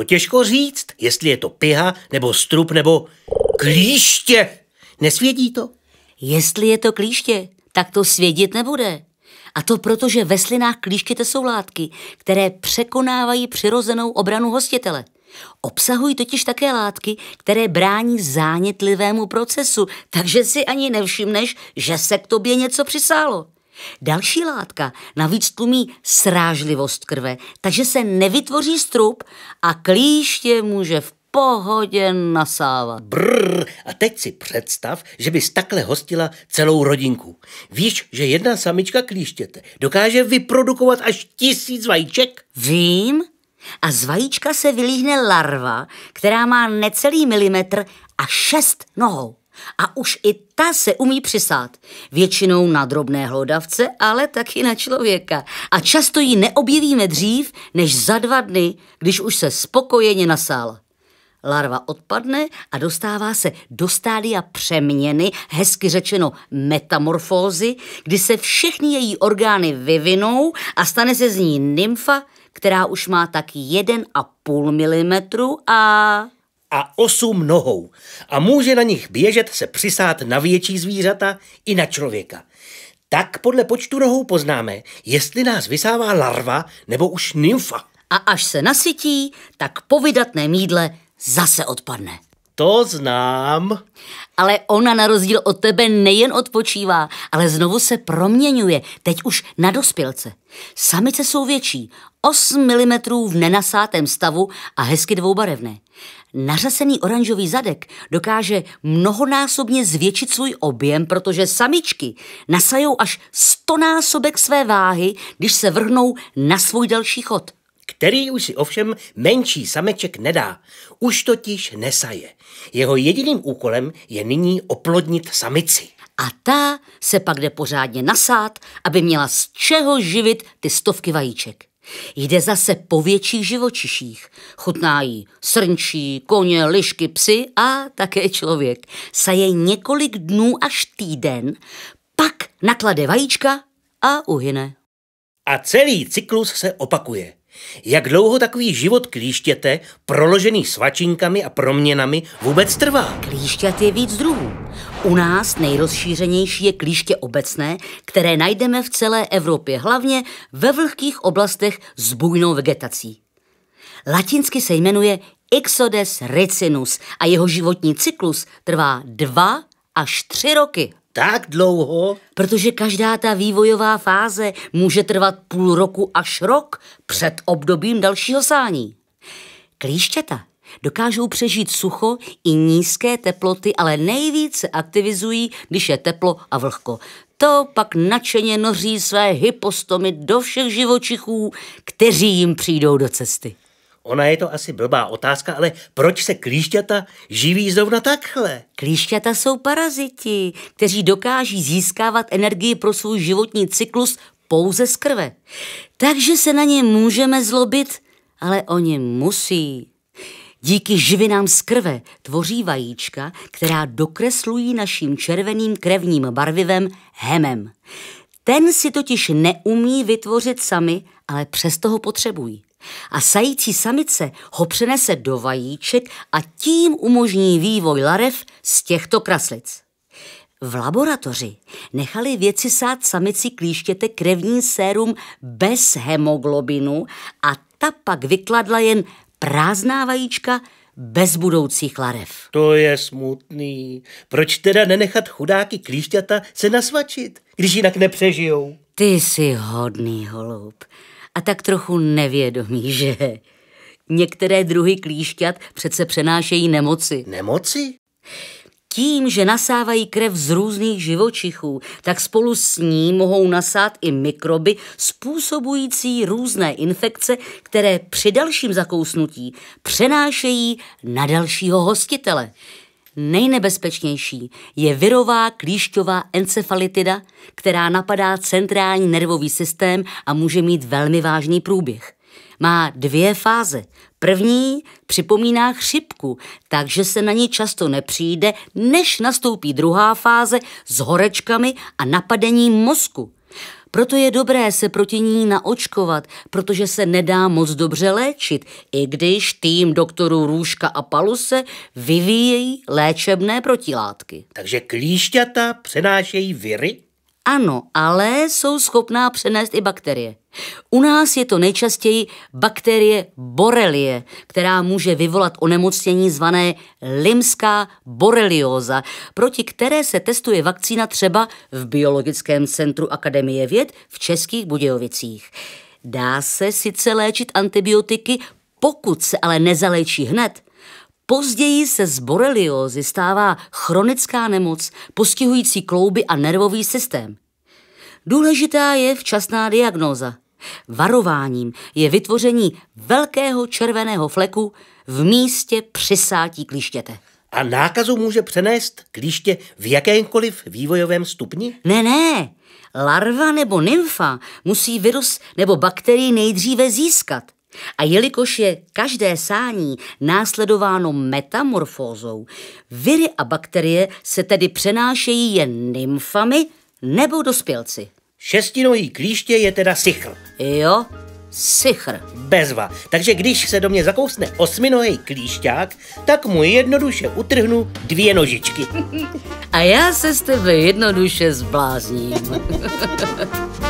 To těžko říct, jestli je to piha, nebo strup, nebo klíště. Nesvědí to? Jestli je to klíště, tak to svědět nebude. A to proto, že ve slinách klíštěte jsou látky, které překonávají přirozenou obranu hostitele. Obsahují totiž také látky, které brání zánětlivému procesu, takže si ani nevšimneš, že se k tobě něco přisálo. Další látka navíc tlumí srážlivost krve, takže se nevytvoří strup a klíště může v pohodě nasávat. Brr, a teď si představ, že bys takhle hostila celou rodinku. Víš, že jedna samička klíštěte dokáže vyprodukovat až tisíc vajíček? Vím. A z vajíčka se vylíhne larva, která má necelý milimetr a šest nohou a už i ta se umí přisát. Většinou na drobné hlodavce, ale taky na člověka. A často ji neobjevíme dřív, než za dva dny, když už se spokojeně nasála. Larva odpadne a dostává se do stádia přeměny, hezky řečeno metamorfózy, kdy se všechny její orgány vyvinou a stane se z ní nymfa, která už má tak 1,5 mm a a osm nohou a může na nich běžet se přisát na větší zvířata i na člověka. Tak podle počtu nohou poznáme, jestli nás vysává larva nebo už nymfa. A až se nasytí, tak po vydatném jídle zase odpadne. To znám. Ale ona na rozdíl od tebe nejen odpočívá, ale znovu se proměňuje, teď už na dospělce. Samice jsou větší, 8 mm v nenasátém stavu a hezky dvoubarevné. Nařasený oranžový zadek dokáže mnohonásobně zvětšit svůj objem, protože samičky nasajou až stonásobek své váhy, když se vrhnou na svůj další chod který už si ovšem menší sameček nedá. Už totiž nesaje. Jeho jediným úkolem je nyní oplodnit samici. A ta se pak jde pořádně nasát, aby měla z čeho živit ty stovky vajíček. Jde zase po větších živočiších. Chutná jí srnčí, koně, lišky, psy a také člověk. Saje několik dnů až týden, pak naklade vajíčka a uhyne. A celý cyklus se opakuje. Jak dlouho takový život klíštěte, proložený svačinkami a proměnami, vůbec trvá? Klíšťat je víc druhů. U nás nejrozšířenější je klíště obecné, které najdeme v celé Evropě, hlavně ve vlhkých oblastech s bujnou vegetací. Latinsky se jmenuje Ixodes ricinus a jeho životní cyklus trvá dva až tři roky. Tak dlouho? Protože každá ta vývojová fáze může trvat půl roku až rok před obdobím dalšího sání. Klíšťata dokážou přežít sucho i nízké teploty, ale nejvíce aktivizují, když je teplo a vlhko. To pak nadšeně noří své hypostomy do všech živočichů, kteří jim přijdou do cesty. Ona je to asi blbá otázka, ale proč se klíšťata živí zrovna takhle? Klíšťata jsou paraziti, kteří dokáží získávat energii pro svůj životní cyklus pouze z krve. Takže se na ně můžeme zlobit, ale oni musí. Díky živinám z krve tvoří vajíčka, která dokreslují naším červeným krevním barvivem hemem. Ten si totiž neumí vytvořit sami, ale přesto ho potřebují a sající samice ho přenese do vajíček a tím umožní vývoj larev z těchto kraslic. V laboratoři nechali věci sát samici klíštěte krevní sérum bez hemoglobinu a ta pak vykladla jen prázdná vajíčka bez budoucích larev. To je smutný. Proč teda nenechat chudáky klíšťata se nasvačit, když jinak nepřežijou? Ty jsi hodný, holub a tak trochu nevědomí, že některé druhy klíšťat přece přenášejí nemoci. Nemoci? Tím, že nasávají krev z různých živočichů, tak spolu s ní mohou nasát i mikroby způsobující různé infekce, které při dalším zakousnutí přenášejí na dalšího hostitele. Nejnebezpečnější je virová klíšťová encefalitida, která napadá centrální nervový systém a může mít velmi vážný průběh. Má dvě fáze. První připomíná chřipku, takže se na ní často nepřijde, než nastoupí druhá fáze s horečkami a napadením mozku. Proto je dobré se proti ní naočkovat, protože se nedá moc dobře léčit, i když tým doktorů Růžka a Paluse vyvíjejí léčebné protilátky. Takže klíšťata přenášejí viry? Ano, ale jsou schopná přenést i bakterie. U nás je to nejčastěji bakterie borelie, která může vyvolat onemocnění zvané limská borelioza, proti které se testuje vakcína třeba v Biologickém centru Akademie věd v Českých Budějovicích. Dá se sice léčit antibiotiky, pokud se ale nezalečí hned, Později se z boreliozy stává chronická nemoc postihující klouby a nervový systém. Důležitá je včasná diagnóza. Varováním je vytvoření velkého červeného fleku v místě přisátí klíštěte. A nákazu může přenést klíště v jakémkoliv vývojovém stupni? Ne, ne. Larva nebo nymfa musí virus nebo bakterii nejdříve získat – a jelikož je každé sání následováno metamorfózou, viry a bakterie se tedy přenášejí jen nymfami nebo dospělci. Šestinojí klíště je teda sichr. Jo, sichr. Bezva. Takže když se do mě zakousne osminojí klíšťák, tak mu jednoduše utrhnu dvě nožičky. A já se s tebe jednoduše zblázním.